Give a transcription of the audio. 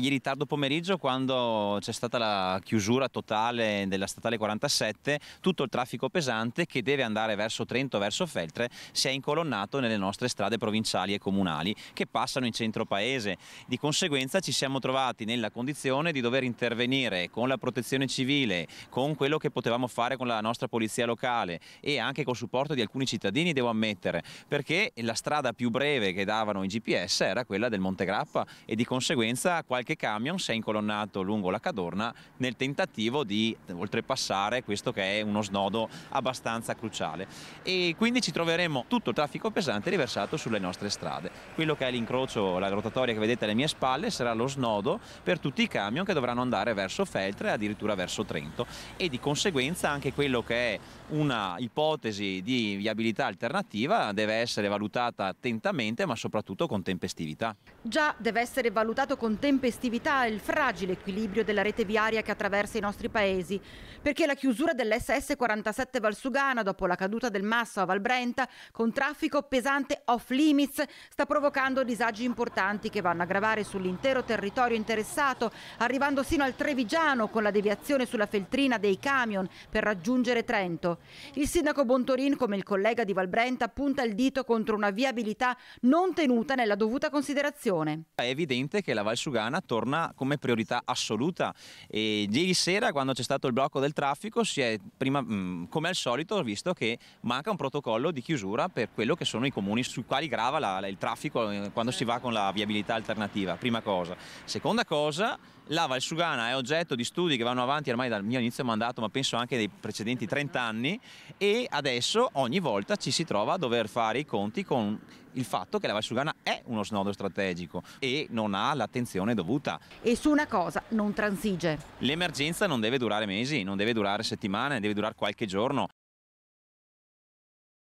Ieri tardo pomeriggio quando c'è stata la chiusura totale della statale 47, tutto il traffico pesante che deve andare verso Trento, verso Feltre, si è incolonnato nelle nostre strade provinciali e comunali che passano in centro paese. Di conseguenza ci siamo trovati nella condizione di dover intervenire con la protezione civile, con quello che potevamo fare con la nostra polizia locale e anche col supporto di alcuni cittadini, devo ammettere, perché la strada più breve che davano i GPS era quella del Monte Grappa e di conseguenza qualche che camion si è incolonnato lungo la Cadorna nel tentativo di oltrepassare questo che è uno snodo abbastanza cruciale e quindi ci troveremo tutto il traffico pesante riversato sulle nostre strade. Quello che è l'incrocio, la rotatoria che vedete alle mie spalle sarà lo snodo per tutti i camion che dovranno andare verso Feltre e addirittura verso Trento e di conseguenza anche quello che è una ipotesi di viabilità alternativa deve essere valutata attentamente ma soprattutto con tempestività. Già deve essere valutato con tempestività festività e il fragile equilibrio della rete viaria che attraversa i nostri paesi, perché la chiusura dell'SS 47 Valsugana dopo la caduta del Masso a Valbrenta, con traffico pesante off limits, sta provocando disagi importanti che vanno a gravare sull'intero territorio interessato, arrivando sino al Trevigiano con la deviazione sulla feltrina dei camion per raggiungere Trento. Il sindaco Bontorin, come il collega di Valbrenta, punta il dito contro una viabilità non tenuta nella dovuta considerazione. È evidente che la Valsugana torna come priorità assoluta e ieri sera quando c'è stato il blocco del traffico si è prima, mm, come al solito visto che manca un protocollo di chiusura per quello che sono i comuni sui quali grava la, la, il traffico eh, quando si va con la viabilità alternativa, prima cosa. Seconda cosa, la Valsugana è oggetto di studi che vanno avanti ormai dal mio inizio mandato, ma penso anche dei precedenti 30 anni e adesso ogni volta ci si trova a dover fare i conti con il fatto che la Valsugana è uno snodo strategico e non ha l'attenzione dovuta assoluta. E su una cosa non transige. L'emergenza non deve durare mesi, non deve durare settimane, deve durare qualche giorno.